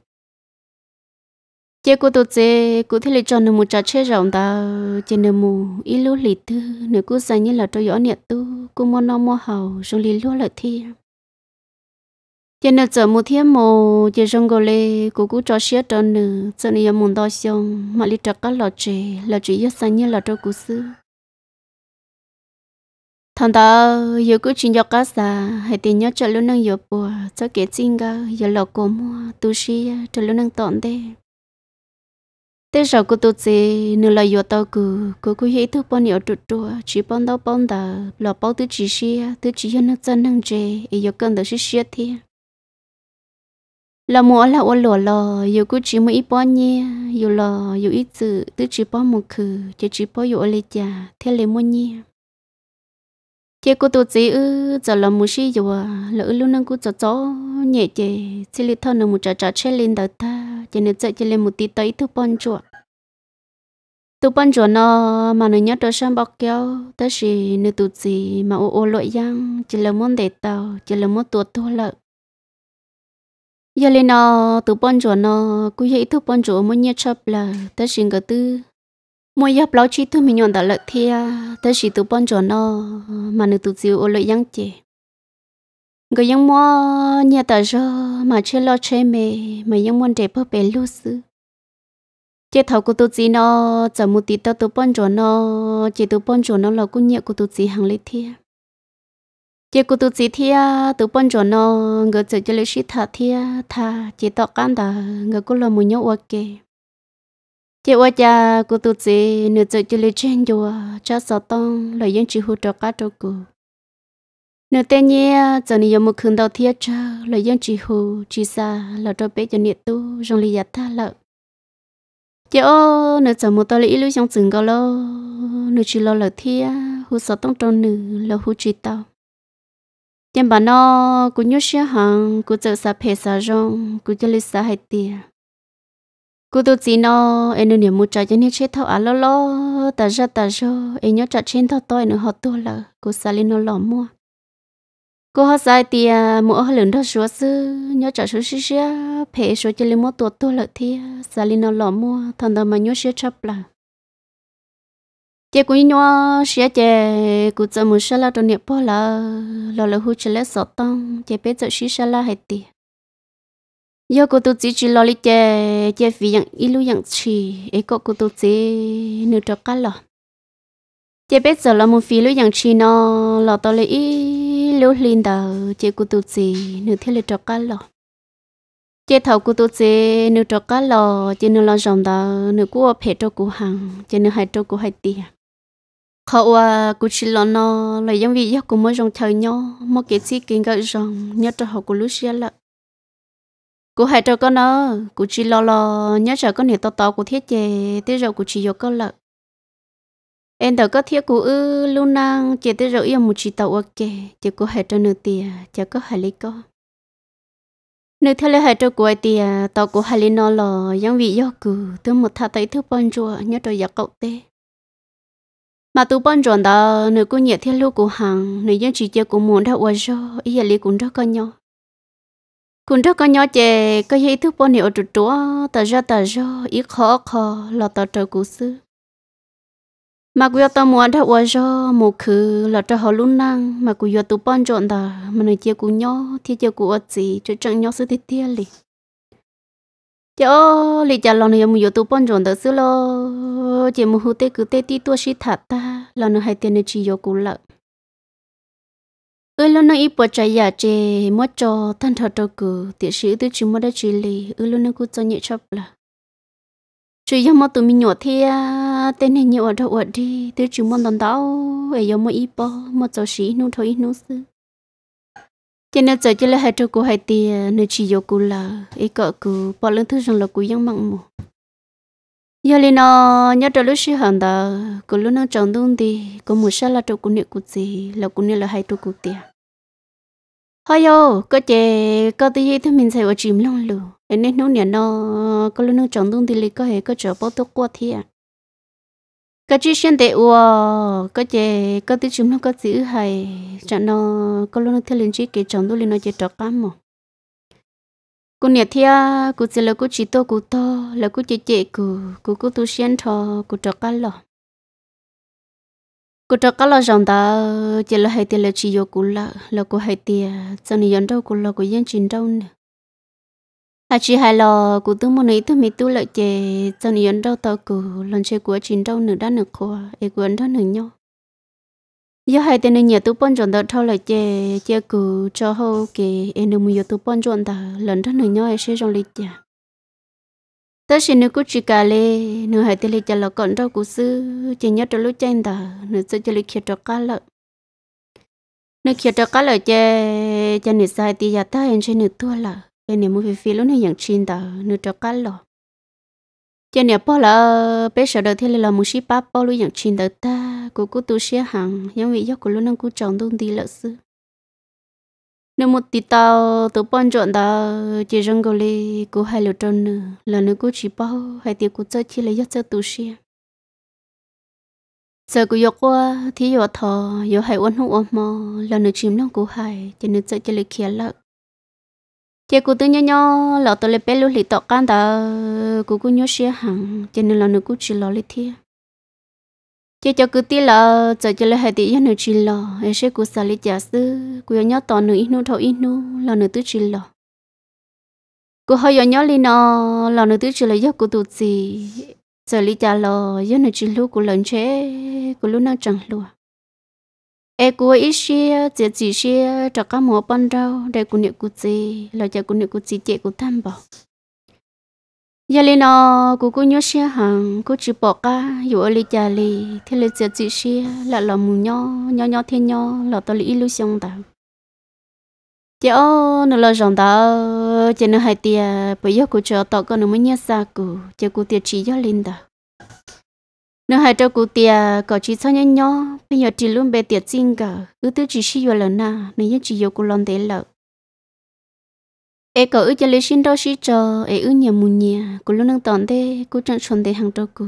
chế cô tổ chế cô thấy là cho nó một trò chơi rộng đó chế nó mù ilu lì tư nếu cô dành như là cho gió nhẹ tu cô muốn nó mua hầu rồi lì lúa lại thi chế nó chở một thiên mồ chế rong gò lê cô cứ cho xía cho nữ cho nên muốn đo xong mà lì trật các lọ chế là chủ yếu dành như là cho cô xưa thằng ta giờ cứ chuyện cho cá sa hay tiền nhớ cho lúc năng giờ bùa cho kể xin ga giờ lọ cổ mua tu sĩ cho lúc năng tọn thế thế sau cô tu sĩ nửa là giờ tao cứ cứ cứ hiểu thứ bao nhiêu trụ trụ chỉ bao đâu bao đó lọ bao thứ chỉ sĩ thứ chỉ hơn nó chân năng chê giờ cần đó sĩ sĩ thì. là mua là ô lọ lọ giờ cứ chỉ một ít bao nhiêu giờ lọ giờ ít chữ thứ chỉ bao một khử chỉ chỉ bao giờ lấy chả thế lấy mua nhiêu chị cô tụt gì ư giờ là mù xí dù lỡ lúc nâng cô cho cho nhẹ chị xin lý thân nâng mù trả trả chết lên đời ta chị nên chạy chị lên một tí tới thứ bọn chùa thứ bọn chùa nó mà nó nhớ tới sang bọc kéo tới gì nữ tụt gì mà ô ô lội giang chỉ là muốn để tàu chỉ là muốn tuột thua lợ giờ lên nó thứ bọn chùa nó cứ vậy thứ bọn chùa muốn nhớ chấp là tới gì cái thứ mỗi yap lo chi tôi mình nhận được lợt thia à, thế chỉ tôi bón cho nó mà nó tu chịu ô lợi yang chị người yang mua nhà ta cho mà chơi lo chơi mê mà yang muốn để bơ bể lu sư chế thầu của tôi chỉ nó chờ một tí tao tôi bón cho nó chỉ tôi bón cho nó là cũng nhẹ của tôi chỉ hàng lấy thia chế của tôi chỉ thia tôi bón cho nó người chơi chơi lấy shit thà thia thà chế tao cán đã người cũng là muốn nhau ok chị qua cha cô tụt gì nửa giờ chỉ lấy trên chùa cha sợ tông lời dân chỉ hỗ trợ cá trâu cô nửa tên nhé giờ này một khung đầu thiết cha lời dân chỉ hỗ chỉ xa là cho bé cho nhiệt tu trong lý giả tha lợ chị ô nửa giờ một tao lấy lưu trong rừng gò lô nửa chỉ lo lời thiết hỗ sợ tông trong nửa là hỗ chỉ tao tiền bà nó cũng nhớ xe hàng cũng chợ xa phe xa rong cũng chơi lấy xa hai tiền cú tu chỉ nó em nên mua trái cho nên chết thâu à lo lo ta ra ta ra em nhớ trái trên thâu tôi nữa họ tu là cú xài lên nó lỏ mua cú họ xài thì mua họ lớn đó số sư nhớ trái số sư sư phải số cho lên mua tu tu là thì xài lên nó lỏ mua thằng đó mà nhớ sư chấp là chị cũng nhau, sư chị cú cho mua sư là đồ niệm bỏ là lo là hú chơi lẽ sọt tông chị biết chơi sư sư là hết tiền giờ cô tu chỉ chỉ lo lý chơi chơi vì những ít lúc những chi, ấy cô cô tôi chỉ nửa trọc cá lọ chơi bây giờ là một phi lúc những chi nó lọ tôi lấy ít lúc lên đầu chơi cô tu chỉ nửa thế là trọc cá lọ chơi thầu cô tu chỉ nửa trọc cá lọ chơi nửa lo rộng đầu nửa cô phải cho cô hàng chơi nửa hai cho cô hai tiền khâu à cô chỉ lo nó lấy những vì giờ cô mới rộng chơi nhau mới cái gì kinh cái rộng nhớ cho họ cô lúc xưa là cô hai cho con nó cô chỉ lo lo nhớ chờ con này to to của thiết chế tới rồi cô chỉ vô con lợn em đầu có thiết cô ư luôn năng chế tới rồi yêu một chỉ tàu ok chế cô hai cho nửa tiền chả có hai lấy con nửa thế lời hai trâu của tiền, tàu của hai lấy nó lo, giống vị do cử tôi một thà tay thứ bon chùa nhớ tôi giặc cậu tê mà tôi bon chùa đó nửa cô nhẹ theo lưu của hàng nửa như chỉ chơi của muốn đã qua rồi ý là lý cũng rất con nhau cũng đó có nhỏ trẻ có gì thức bọn hiểu chút trụ tờ ra tờ ra ít khó khó là ta trời cũ sư mà cứ ta muốn đã qua ra một khứ là cho họ luôn năng mà cứ giờ tụ bọn chọn tờ mà nói chia cú nhỏ thì chia cũ ớt gì cho chẳng nhỏ sự thiết thiết lì cho lì chả lòng này một giờ tụ bọn chọn tờ sư lo chỉ một hú tê cứ tê tí tua sĩ thả ta lòng này hay tiền này chỉ giờ cũ lợn ơi lúc nãy bỏ chạy giả chè mất cho thân thật đâu cứ tiếc sĩ tôi chỉ mất đã chỉ lì ơi lâu nay cứ cho nhẹ chập là chú yêu mà tụi mình nhỏ thì tên này nhiều ở đâu ở đi tôi chỉ muốn đón đau ấy yêu mà ít bỏ mà cho sĩ nu thôi nu sư Trên nên giờ chỉ là hai chỗ cô hai tiền nơi chỉ yêu cô là ấy cỡ cứ bỏ lưng thứ rằng là cô yang mặn mù giờ lên nó nhớ trở lúc sư hàng đó cô luôn nó chọn đúng đi cô muốn sao là chỗ cô niệm cô gì là cô niệm là hai chỗ cô tiền hay yo có chè có tí gì thì mình sẽ ở chìm lòng lù em nên nấu nhà nó có lúc nó chọn đúng thì lấy có thể có chờ bao thuốc qua thì à có chứ xem tệ ua có chè có tí chìm lòng có giữ hay chẳng nó có lúc nó theo lên chỉ cái chọn đúng lên nó chỉ trọc bám mà cô nhà thia cô chỉ là cô chỉ to cô to là cô chè chè cô cô cô tu xem thọ cô trọc cá lọ cô cho các lo rong ta chỉ là hai tiền là chỉ vô cô là là cô hai tiền cho nên dân đâu cô là cô dân chín đâu nè à chỉ hai lò cô tư muốn ấy tôi mi tu lợi chơi, cho nên dân đâu tao cô lần chơi của chín đâu nữa đã nữa cô ấy quên đó nữa nhau giờ hai tiền này nhà tu bón chọn đó thâu lại chơi chơi cô cho hậu kì em đừng muốn giờ tu bón chọn ta lần đó nữa nhau ấy e sẽ rong lịch chè tớ xin nếu cứ chỉ cả lê nếu hai tê cho lọ gọn đâu cũng sư chỉ nhớ cho lúc chân đó nếu sẽ cho lúc kia cho cá lợ nếu kia cho cá lợ chơi cho nếu sai thì giờ ta hiện trên nếu tua lợ bên nếu mua về phi lúc này nhận chín đó nếu cho cá lợ cho nếu bỏ lợ bé sợ đầu thiên là một ship bắp bỏ lúc nhận chín đó ta cô cứ tu sửa hàng những vị giáo của lúc năng cú chọn đúng đi lợ sư nếu một tí tao tớ bọn chọn ta chỉ rong gò lì cú hai lựa chọn nữa là nếu cú chỉ bảo hai tiêu cú chơi chỉ lấy giấc chơi tù xia giờ cú យក qua thì យក thò យក hai uốn hông ôm mò là nếu chìm lòng cú hai chỉ nên chơi chỉ lấy kia lợ chỉ cú tự nhau nhau là tớ lấy bé lô lì tọt can ta cú cú nhớ xia hàng chỉ nên là nếu cú chỉ lo lì thiệt chị cho cứ tiếc là giờ cho lấy hai tỷ nữa chỉ lo em sẽ cố xả lý giả sư cố nhớ tỏ nữa ít nữa thôi ít nữa là nữa tứ chỉ lo cố hơi nhớ lên nó là nữa tứ chỉ là giấc cố tụi gì giờ lý giả lo giấc nữa chỉ lúc cố lần chế cố lúc năng chẳng luôn em cố ít xe chỉ chỉ xe cho các mối ban đầu để cố niệm cố gì là cho cố niệm cố gì chị cố tham bảo giờ lên cú cô nhớ xe hàng cú chỉ bỏ cả dù ở lì già lì thế lì giờ chỉ xe là là mù nhó nhó nhó thế nhó là tôi lì lú xong tao chị ô nó là rằng tao chị nó hai tia bây giờ cú chờ tao con nó mới nhớ xa cú chị cú tia chỉ cho lên tao nó hai cho cú tia có chỉ sao nhó nhó bây giờ chỉ luôn bé tia xin cả cứ tư chỉ xí vào lần nào nó nhớ chỉ yêu cô lon thế lợi e có ư cho lý sinh đó sĩ cho e ư nhà mù nhà cô luôn đang tòn thế cô chẳng chọn thế hàng trâu cô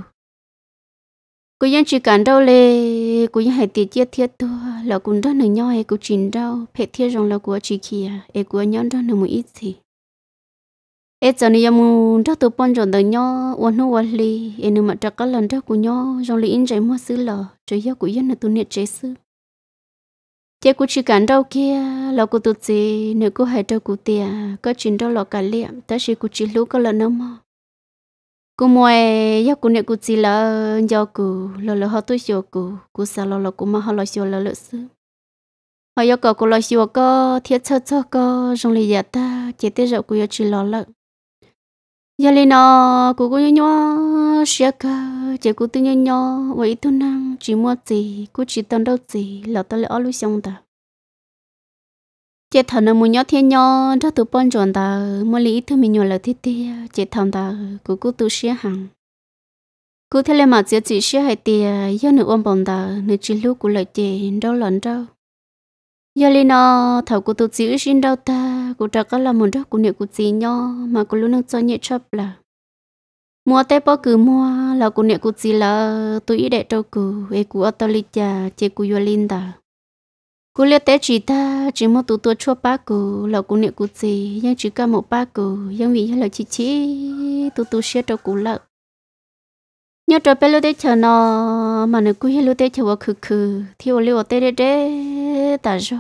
cô dân chỉ cản đâu lê cô dân hãy tiết chết thiết tua là cũng đó nửa nhau e cô chín đâu phê thiết rằng là của chỉ kia e của nhau đó nửa một ít thì, e giờ này mù đó tôi bọn chọn đời nhau uốn nước uốn lì e nửa mặt trắc cái lần đó của nhau rằng lý in chạy mua xứ lò chơi yêu của dân là tôi niệm chế xứ chế cụ chỉ cản đâu kia là cụ tụt gì nếu cụ hay đâu cụ tiệt có chuyện đâu là cả liệm ta chỉ cụ chỉ lúc có là nó mà cụ mua ya cũng nếu cụ chỉ là do cụ lọ là họ tôi xio cụ cụ sao là là cụ mà họ là xio lọ lợi sư họ yêu cầu cụ là xio có thiết chất chất có trong lý giải ta chế tế rồi cụ yêu chỉ lọ lợi giờ lên nó cũng cũng nhớ xia cả chỉ cứ tự nhiên nhỏ vậy tôi năng chỉ mua gì cứ chỉ tận đâu gì là tôi lại ở lui xong ta chỉ thằng nào muốn nhỏ thiên nhỏ đó tôi bọn chọn ta mua lý thứ mình nhỏ là thiết tia chỉ thằng ta cứ cứ tự xé hàng cứ thế là mà chỉ chỉ xé hai tia do nữ ôm bọn ta nữ chỉ lúc của lại chị đâu lần đâu giờ lên nó thầu của tụi giữ xin đâu ta của trạc là một đó của niệm của chị nhỏ mà của luôn năng cho nhẹ chấp là mua tép bao cứ mua là cũng nè cũng chỉ là tôi ý để trâu cứ ấy cô ở lý cha chế cô yêu linh ta cứ liệt tép chỉ ta chỉ mua tụ tua chua ba cô là cũng nè cũng chỉ nhưng chỉ cả một ba cô nhưng vì là chị chỉ tụ tụ xe trâu cô lợ nhớ trở bé lúc tết chờ nó mà nó cứ hết lúc tết chờ vào khử khử thì ở liu tết đấy đấy ta rồi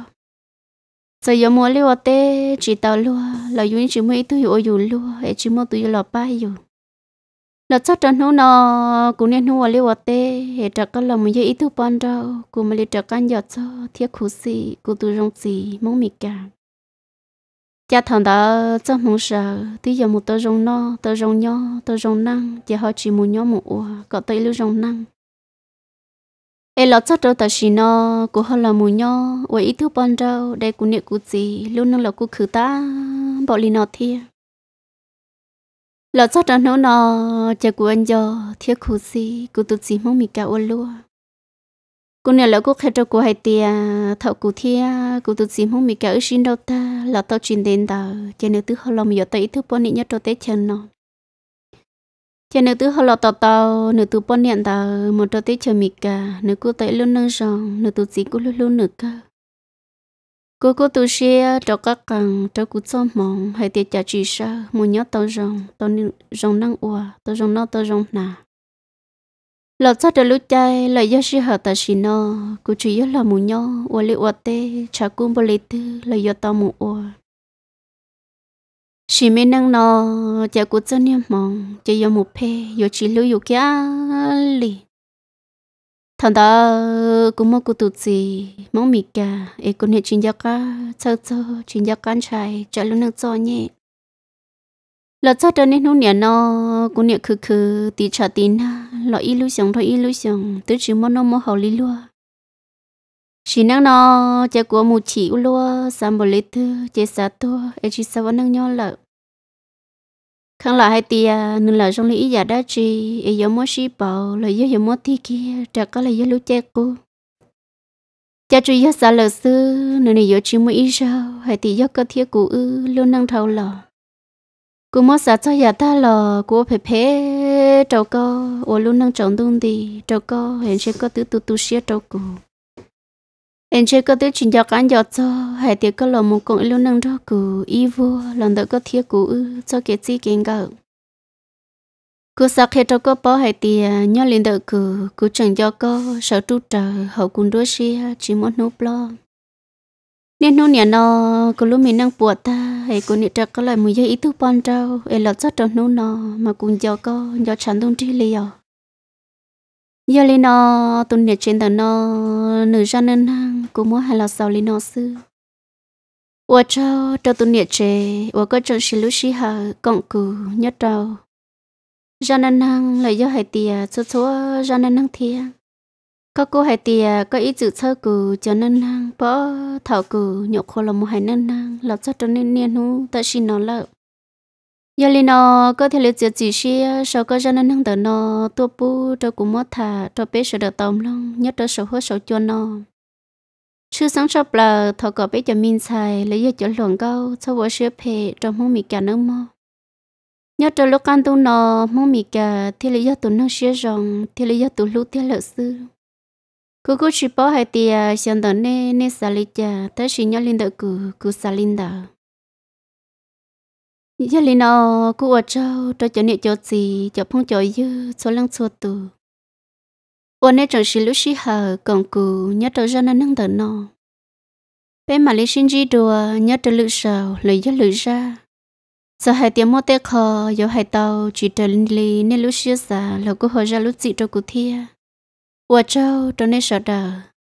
giờ giờ mua liu tết chỉ tao luôn là dùng chỉ mua ít thứ ở dùng luôn ấy chỉ mua tụi lọ ba dùng nó cho trần hú nó cũng nên hú liu ở tê hệ trật cái lòng mình ý thu ban đâu cũng mà liu trật căn giọt cho thiết khú sĩ, cô tu rong xì mong mì cả cha thằng đó cho mong sợ tí giờ một tơ rong no tơ rong nho tơ rong năng chỉ họ chỉ muốn nho một ua có tới lưu rong năng ê lọt cho trâu tờ xì nó cũng họ là muốn nho ua ý thu ban đâu đây cũng niệm cũng gì luôn năng là cũng khử ta bỏ lì nó thiệt lọ cho đó nó nó chả của anh cho thiếu khu gì cụ tự gì mong mình cả ôn luôn cụ nhà lỡ cụ khai cho cụ hai tia thọ cụ thia cụ tự gì mong mình cả ở xin đâu ta là tao chuyển đến đó chả nếu thứ họ lòng giờ ít thứ bọn nhớ cho tết chân nó chả nếu thứ họ lọt tao tao nếu thứ bọn niệm đó một cho tết chân mình cả nếu cụ tới luôn nâng rong nếu tự gì cụ luôn luôn nửa cơ cô cô tu xe cho các càng cho cuộc sống mong hãy tiệt chả chỉ sa muốn nhớ tao rong tao rong năng ua tao rong nó tao rong nà lọt cho được lúc chơi là do sĩ hợp ta sĩ nó cú chỉ nhớ là muốn nhớ ua li ua tê cha cũng bồi li tư là do tao muốn ua sĩ mấy năng nó chả cú cho niệm mong chỉ do một phe do chỉ lưu yêu kia li thằng ta cũng mong cụ tụt gì mong mì cả ấy cũng hệ chuyên gia cá chơi chơi chuyên gia con trai chơi luôn được cho nhé lỡ cho đến nên hôm nay nó cũng nhớ khứ khứ tí trả tin ha lỡ illusion thôi illusion tới chỉ mong nó mò hậu lý luôn chỉ năng nó chơi của một chỉ luôn sang bồi lấy thứ chơi sao tôi ấy chỉ sao vẫn năng nhau lợ khăng là hai tia nên là trong lý giả đã chi yếu giống mỗi ship bảo là yếu yếu mỗi thi kia chả có là yếu lũ che cô cha chú yếu xa lờ sư nên yếu chỉ mỗi ít sao hai tia yếu có thiết cụ ư luôn năng thâu lò cụ mỗi xa cho giả ta lò cụ phải phê trâu co ô luôn năng trọng tung đi trâu co hiện sẽ có tứ tu tu xia trâu cụ em chơi có tới chuyện cho cán giọt cho hệ tiệc có lòng một con lưu nâng đó cũ y vua lần đó có thiết cũ cho cái gì kiện gạo cứ sắc hệ cho có bỏ hệ tiệc nhớ lên đợi cũ cứ chẳng cho có sợ trụ trời hậu cùng đối xia chỉ muốn nụ lo nên nụ nhà nó cứ lúc mình đang buồn ta hệ cô nị trạc có lại mùi dây ý thức bon trao hệ lọt rất trong nụ nó mà cùng cho có do chẳng tung trí liều giờ lên nó tuần nhật trên tờ nó nữ ra nên hàng cú mua hai lọ sầu lên nó sư ủa cho cho tôi nhiệt chế ủa có chọn xí lú xí hờ cộng cử nhất đầu ra năng năng lại do hai tia số số ra năng năng thia có cô hải tìa có ý dự sơ cử cho năng năng bỏ thảo cử nhộ khô là một hải năng năng lọt cho cho nên niên hú ta xin nó lợ giờ lên nó có thể liệu chuyện gì xí sau có ra năng năng tờ nó tua bu cho cũng mất thả cho bé sợ đỡ tôm lông nhất đỡ sợ hứa sợ cho nó ชื่อสังชอบเปล่าทอกอไปจะมินใส่และยจะหลวงเก้าชาวเชื้อเพจอมมีกันน้ำมอยอดจะลูกกันตัวนอมมีกันที่เลยยอดตัวน้องเชื้อรองที่เลยยอดตัวลูกที่เลซื้อกูกูชิปอให้เตียเสียงตอนเน่เน่สาลิจ่าแต่ชิญอลินเดกูกูสาลินดายอลินอกูอวดเจ้าจะจะเนี่ยจดสีจะพงจอยยืดโซลังโซตัว ô nè chồng xí xí hờ còn cù nhớ trở ra nó nâng tờ nó bé mà lấy xin gì đùa nhớ trở lự sầu lời gió lự ra giờ hai tiếng mô tê khờ giờ hai tàu chỉ trở linh lì nên lúc xí xa là cô hồi ra lúc chị cho cụ thia ô châu trở nên sợ đờ.